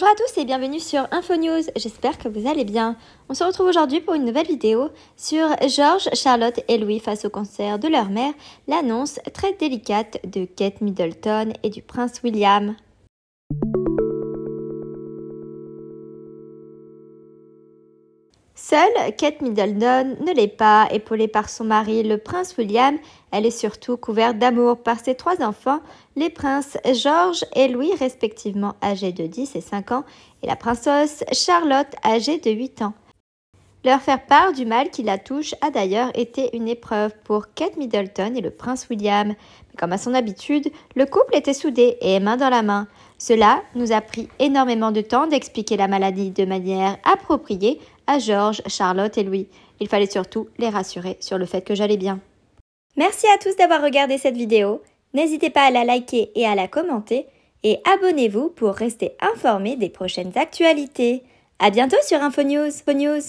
Bonjour à tous et bienvenue sur InfoNews, j'espère que vous allez bien. On se retrouve aujourd'hui pour une nouvelle vidéo sur George, Charlotte et Louis face au cancer de leur mère, l'annonce très délicate de Kate Middleton et du prince William. Seule, Kate Middleton ne l'est pas, épaulée par son mari, le prince William. Elle est surtout couverte d'amour par ses trois enfants, les princes George et Louis, respectivement âgés de 10 et 5 ans, et la princesse Charlotte, âgée de 8 ans. Leur faire part du mal qui la touche a d'ailleurs été une épreuve pour Kate Middleton et le prince William. Mais comme à son habitude, le couple était soudé et main dans la main. Cela nous a pris énormément de temps d'expliquer la maladie de manière appropriée à Georges, Charlotte et Louis. Il fallait surtout les rassurer sur le fait que j'allais bien. Merci à tous d'avoir regardé cette vidéo. N'hésitez pas à la liker et à la commenter. Et abonnez-vous pour rester informé des prochaines actualités. A bientôt sur Infonews.